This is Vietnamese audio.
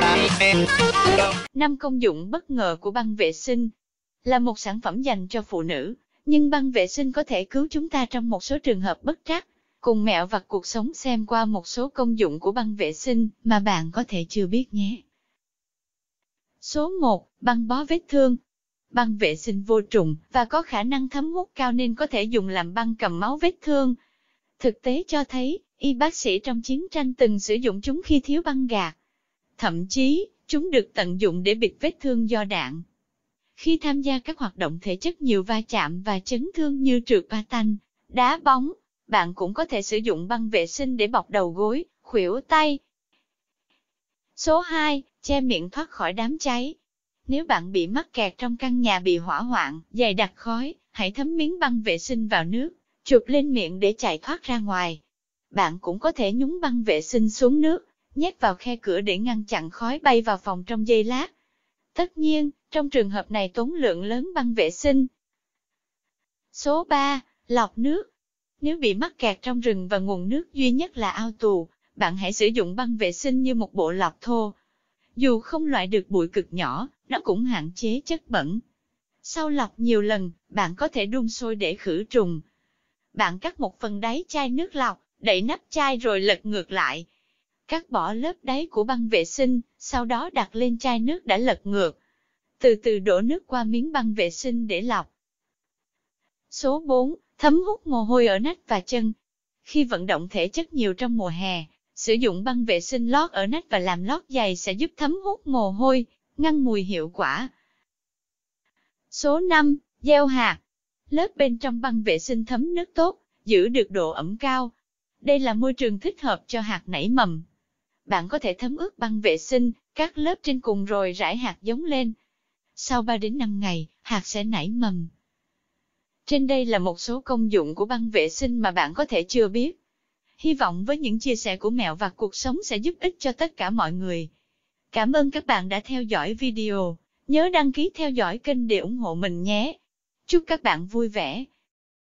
Vâng. Năm công dụng bất ngờ của băng vệ sinh là một sản phẩm dành cho phụ nữ, nhưng băng vệ sinh có thể cứu chúng ta trong một số trường hợp bất trắc. Cùng mẹo vặt cuộc sống xem qua một số công dụng của băng vệ sinh mà bạn có thể chưa biết nhé. Số 1. Băng bó vết thương Băng vệ sinh vô trùng và có khả năng thấm hút cao nên có thể dùng làm băng cầm máu vết thương. Thực tế cho thấy, y bác sĩ trong chiến tranh từng sử dụng chúng khi thiếu băng gạc Thậm chí, chúng được tận dụng để bịt vết thương do đạn. Khi tham gia các hoạt động thể chất nhiều va chạm và chấn thương như trượt patin, đá bóng, bạn cũng có thể sử dụng băng vệ sinh để bọc đầu gối, khuỷu tay. Số 2. Che miệng thoát khỏi đám cháy. Nếu bạn bị mắc kẹt trong căn nhà bị hỏa hoạn, dày đặc khói, hãy thấm miếng băng vệ sinh vào nước, chụp lên miệng để chạy thoát ra ngoài. Bạn cũng có thể nhúng băng vệ sinh xuống nước, nhét vào khe cửa để ngăn chặn khói bay vào phòng trong giây lát. Tất nhiên, trong trường hợp này tốn lượng lớn băng vệ sinh. Số 3. Lọc nước Nếu bị mắc kẹt trong rừng và nguồn nước duy nhất là ao tù, bạn hãy sử dụng băng vệ sinh như một bộ lọc thô. Dù không loại được bụi cực nhỏ, nó cũng hạn chế chất bẩn. Sau lọc nhiều lần, bạn có thể đun sôi để khử trùng. Bạn cắt một phần đáy chai nước lọc, đậy nắp chai rồi lật ngược lại, cắt bỏ lớp đáy của băng vệ sinh, sau đó đặt lên chai nước đã lật ngược. Từ từ đổ nước qua miếng băng vệ sinh để lọc. Số 4. Thấm hút mồ hôi ở nách và chân. Khi vận động thể chất nhiều trong mùa hè, sử dụng băng vệ sinh lót ở nách và làm lót dày sẽ giúp thấm hút mồ hôi, ngăn mùi hiệu quả. Số 5. Gieo hạt. Lớp bên trong băng vệ sinh thấm nước tốt, giữ được độ ẩm cao. Đây là môi trường thích hợp cho hạt nảy mầm bạn có thể thấm ướt băng vệ sinh, các lớp trên cùng rồi rải hạt giống lên. Sau 3 đến 5 ngày, hạt sẽ nảy mầm. Trên đây là một số công dụng của băng vệ sinh mà bạn có thể chưa biết. Hy vọng với những chia sẻ của mẹo và cuộc sống sẽ giúp ích cho tất cả mọi người. Cảm ơn các bạn đã theo dõi video. Nhớ đăng ký theo dõi kênh để ủng hộ mình nhé. Chúc các bạn vui vẻ.